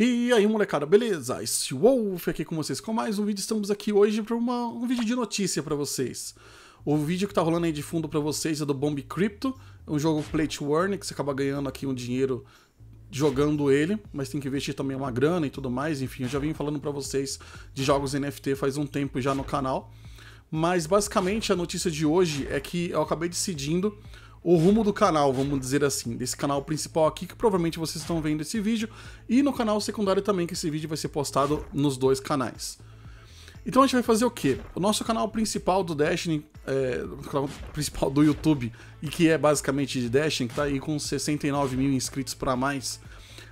E aí, molecada, beleza? Este Wolf aqui com vocês com mais um vídeo. Estamos aqui hoje para um vídeo de notícia para vocês. O vídeo que tá rolando aí de fundo para vocês é do Bomb Crypto, um jogo plate warning que você acaba ganhando aqui um dinheiro jogando ele, mas tem que investir também uma grana e tudo mais. Enfim, eu já vim falando para vocês de jogos NFT faz um tempo já no canal. Mas basicamente a notícia de hoje é que eu acabei decidindo o rumo do canal, vamos dizer assim, desse canal principal aqui, que provavelmente vocês estão vendo esse vídeo, e no canal secundário também, que esse vídeo vai ser postado nos dois canais. Então a gente vai fazer o quê? O nosso canal principal do Destiny, é, o canal principal do YouTube, e que é basicamente de Destiny, que tá aí com 69 mil inscritos para mais,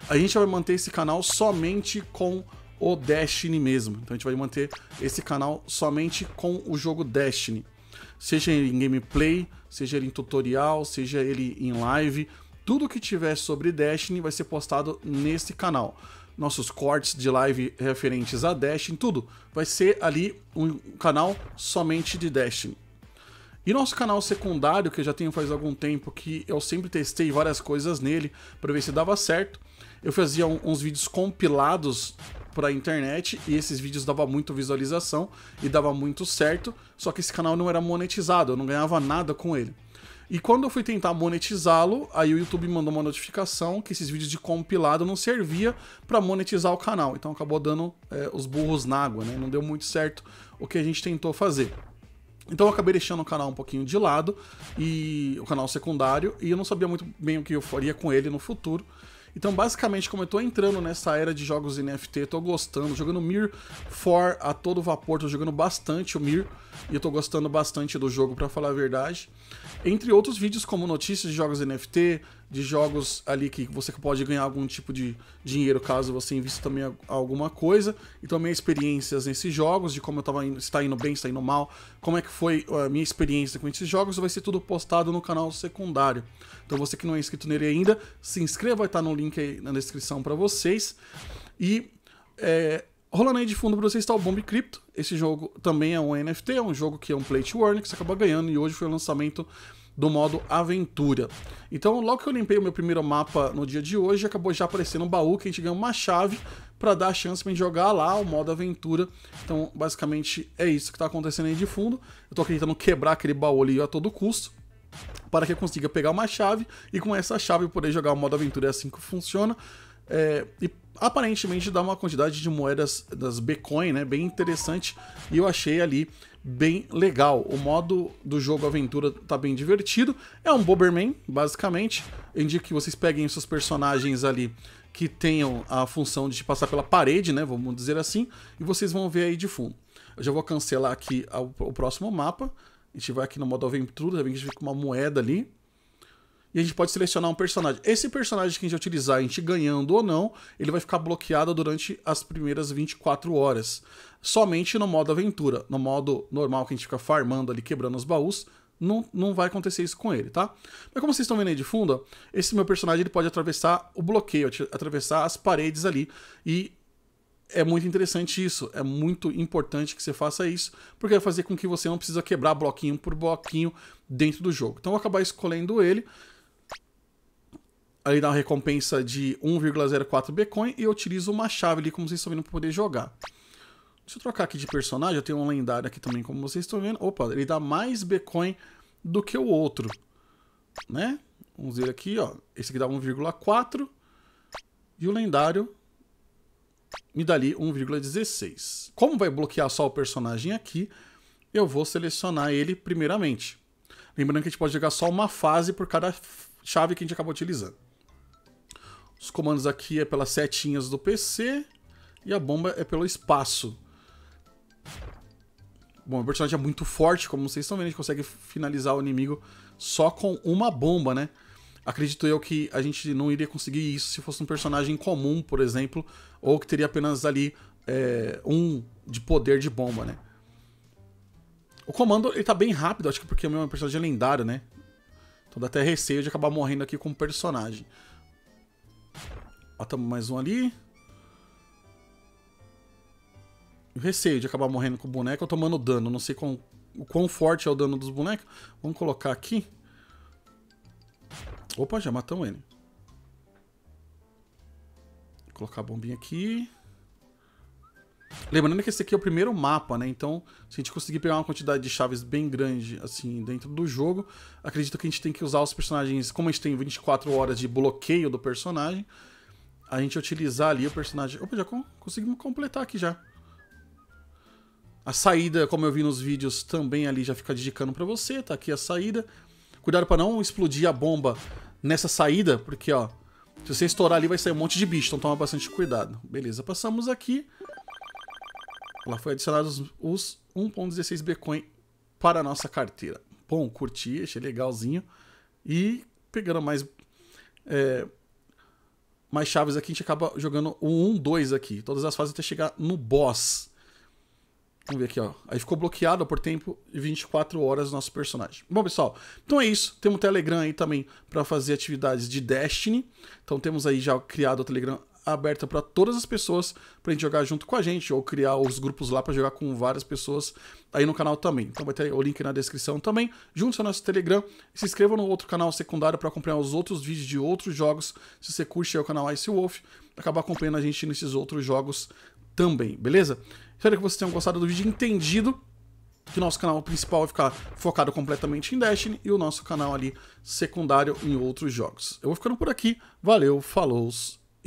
a gente vai manter esse canal somente com o Destiny mesmo. Então a gente vai manter esse canal somente com o jogo Destiny. Seja em gameplay, seja ele em tutorial, seja ele em live, tudo que tiver sobre Destiny vai ser postado nesse canal. Nossos cortes de live referentes a Destiny, tudo. Vai ser ali um canal somente de Destiny. E nosso canal secundário, que eu já tenho faz algum tempo, que eu sempre testei várias coisas nele para ver se dava certo. Eu fazia uns vídeos compilados pra internet e esses vídeos davam muito visualização e dava muito certo, só que esse canal não era monetizado, eu não ganhava nada com ele. E quando eu fui tentar monetizá-lo, aí o YouTube mandou uma notificação que esses vídeos de compilado não servia para monetizar o canal. Então acabou dando é, os burros na água, né? Não deu muito certo o que a gente tentou fazer. Então eu acabei deixando o canal um pouquinho de lado e o canal secundário e eu não sabia muito bem o que eu faria com ele no futuro. Então, basicamente, como eu tô entrando nessa era de jogos NFT, tô gostando, jogando Mir for a todo vapor, tô jogando bastante o Mir e eu tô gostando bastante do jogo, para falar a verdade. Entre outros vídeos como notícias de jogos NFT, de jogos ali que você pode ganhar algum tipo de dinheiro caso você invista também alguma coisa e também experiências nesses jogos de como eu tava indo, tá indo bem, está indo mal, como é que foi eh, a minha experiência com esses jogos, vai ser tudo postado no canal secundário. Então você que não é inscrito nele ainda, se inscreva, vai estar tá no link aí na descrição para vocês. E é, rolando aí de fundo para vocês está o Bomb Crypto. Esse jogo também é um NFT, é um jogo que é um play to earn que você acaba ganhando e hoje foi o lançamento do modo aventura. Então, logo que eu limpei o meu primeiro mapa no dia de hoje, acabou já aparecendo um baú que a gente ganhou uma chave para dar a chance para jogar lá o modo aventura. Então, basicamente é isso que está acontecendo aí de fundo. Eu estou acreditando quebrar aquele baú ali a todo custo para que eu consiga pegar uma chave e com essa chave poder jogar o modo aventura. É assim que funciona. É, e aparentemente dá uma quantidade de moedas das Bitcoin, né, bem interessante, e eu achei ali bem legal. O modo do jogo aventura tá bem divertido, é um Boberman, basicamente. Eu indico que vocês peguem seus personagens ali que tenham a função de passar pela parede, né, vamos dizer assim, e vocês vão ver aí de fundo. Eu já vou cancelar aqui o próximo mapa, a gente vai aqui no modo aventura, a gente fica uma moeda ali, e a gente pode selecionar um personagem. Esse personagem que a gente utilizar, a gente ganhando ou não, ele vai ficar bloqueado durante as primeiras 24 horas. Somente no modo aventura. No modo normal que a gente fica farmando ali, quebrando os baús, não, não vai acontecer isso com ele, tá? Mas como vocês estão vendo aí de fundo, esse meu personagem ele pode atravessar o bloqueio, atravessar as paredes ali. E é muito interessante isso, é muito importante que você faça isso, porque vai fazer com que você não precisa quebrar bloquinho por bloquinho dentro do jogo. Então eu vou acabar escolhendo ele ali dá uma recompensa de 1,04 Bitcoin e eu utilizo uma chave ali, como vocês estão vendo, para poder jogar. Deixa eu trocar aqui de personagem, eu tenho um lendário aqui também, como vocês estão vendo. Opa, ele dá mais Bitcoin do que o outro, né? Vamos ver aqui, ó. Esse aqui dá 1,4 e o lendário me dá ali 1,16. Como vai bloquear só o personagem aqui, eu vou selecionar ele primeiramente. Lembrando que a gente pode jogar só uma fase por cada chave que a gente acabou utilizando. Os comandos aqui é pelas setinhas do PC e a bomba é pelo espaço. Bom, o personagem é muito forte, como vocês estão vendo, a gente consegue finalizar o inimigo só com uma bomba, né? Acredito eu que a gente não iria conseguir isso se fosse um personagem comum, por exemplo, ou que teria apenas ali é, um de poder de bomba, né? O comando, ele tá bem rápido, acho que porque o meu personagem é lendário, né? Então dá até receio de acabar morrendo aqui com o personagem. Matamos mais um ali. Eu receio de acabar morrendo com o boneco ou tomando dano. Não sei quão, o quão forte é o dano dos bonecos. Vamos colocar aqui. Opa, já matamos ele. Vou colocar a bombinha aqui. Lembrando que esse aqui é o primeiro mapa, né? Então, se a gente conseguir pegar uma quantidade de chaves bem grande, assim, dentro do jogo, acredito que a gente tem que usar os personagens... Como a gente tem 24 horas de bloqueio do personagem, a gente utilizar ali o personagem. Opa, já conseguimos completar aqui já. A saída, como eu vi nos vídeos, também ali já fica dedicando para você. Tá aqui a saída. Cuidado para não explodir a bomba nessa saída, porque ó, se você estourar ali vai sair um monte de bicho, então toma bastante cuidado. Beleza, passamos aqui. Lá foi adicionados os 1.16 Bitcoin para a nossa carteira. Bom, curti, achei legalzinho. E pegando mais é, mais chaves aqui, a gente acaba jogando um 1, 2 aqui. Todas as fases até chegar no boss. Vamos ver aqui, ó. Aí ficou bloqueado por tempo de 24 horas nosso personagem. Bom, pessoal, então é isso. Temos o Telegram aí também para fazer atividades de Destiny. Então temos aí já criado o Telegram aberta para todas as pessoas pra gente jogar junto com a gente ou criar os grupos lá para jogar com várias pessoas aí no canal também. Então vai ter o link na descrição também. Junte-se ao nosso Telegram e se inscreva no outro canal secundário para acompanhar os outros vídeos de outros jogos. Se você curte é o canal Ice Wolf, acabar acompanhando a gente nesses outros jogos também, beleza? Espero que vocês tenham gostado do vídeo, entendido que nosso canal principal vai ficar focado completamente em Destiny e o nosso canal ali secundário em outros jogos. Eu vou ficando por aqui. Valeu, falou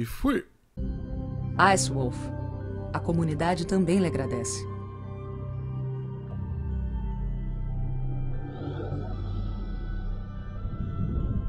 e fui! Ice Wolf, a comunidade também lhe agradece.